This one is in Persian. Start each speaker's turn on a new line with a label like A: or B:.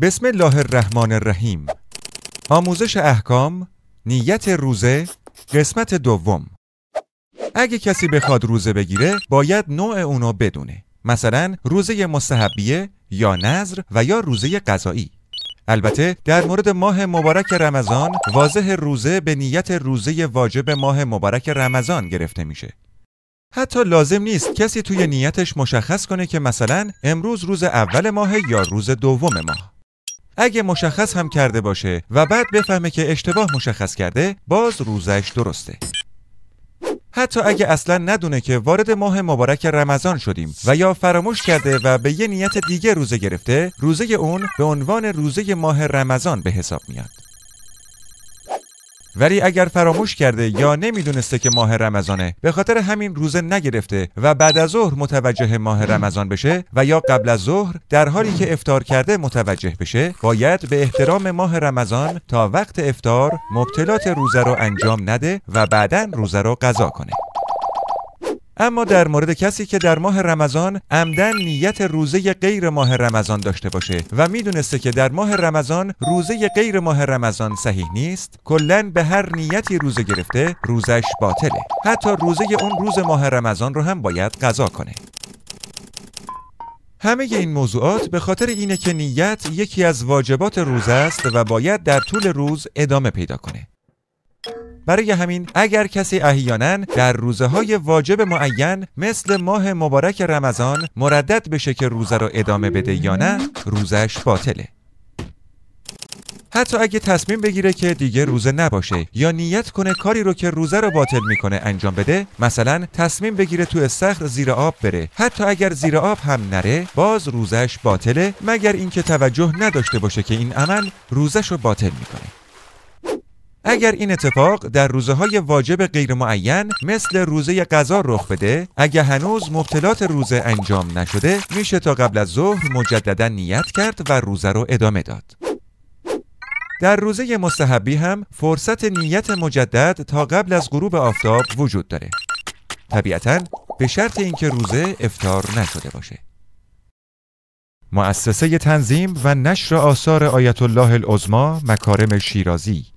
A: بسم الله الرحمن الرحیم آموزش احکام نیت روزه قسمت دوم اگه کسی بخواد روزه بگیره باید نوع اونو بدونه مثلا روزه مستحبیه یا نظر و یا روزه قضایی البته در مورد ماه مبارک رمضان واضح روزه به نیت روزه واجب ماه مبارک رمضان گرفته میشه حتی لازم نیست کسی توی نیتش مشخص کنه که مثلا امروز روز اول ماه یا روز دوم ماه اگه مشخص هم کرده باشه و بعد بفهمه که اشتباه مشخص کرده باز روزش درسته حتی اگه اصلا ندونه که وارد ماه مبارک رمضان شدیم و یا فراموش کرده و به یه نیت دیگه روزه گرفته روزه اون به عنوان روزه ماه رمضان به حساب میاد ولی اگر فراموش کرده یا نمیدونسته که ماه رمضانه به خاطر همین روزه نگرفته و بعد از ظهر متوجه ماه رمضان بشه و یا قبل از ظهر در حالی که افتار کرده متوجه بشه باید به احترام ماه رمضان تا وقت افتار مبتلات روزه رو انجام نده و بعدا روزه رو قضا کنه اما در مورد کسی که در ماه رمضان عمدن نیت روزه غیر ماه رمضان داشته باشه و میدونسته که در ماه رمضان روزه غیر ماه رمضان صحیح نیست کلا به هر نیتی روزه گرفته روزش باطله حتی روزه اون روز ماه رمضان رو هم باید قضا کنه همه این موضوعات به خاطر اینه که نیت یکی از واجبات روزه است و باید در طول روز ادامه پیدا کنه برای همین اگر کسی احیانا در روزه های واجب معین مثل ماه مبارک رمضان مردد بشه که روزه رو ادامه بده یا نه روزش باطله حتی اگه تصمیم بگیره که دیگه روزه نباشه یا نیت کنه کاری رو که روزه رو باطل میکنه انجام بده مثلا تصمیم بگیره تو استخر زیر آب بره حتی اگر زیر آب هم نره باز روزش باطله مگر اینکه توجه نداشته باشه که این عمل روزش رو باطل میکنه اگر این اتفاق در روزه های واجب غیر معین مثل روزه قضا رخ بده اگر هنوز مبتلات روزه انجام نشده میشه تا قبل از ظهر مجددا نیت کرد و روزه رو ادامه داد در روزه مستحبی هم فرصت نیت مجدد تا قبل از غروب آفتاب وجود داره. طبیعتا به شرط اینکه روزه افتار نشده باشه. مؤسسه تنظیم و نشر آثار آیت الله العظما مکارم شیرازی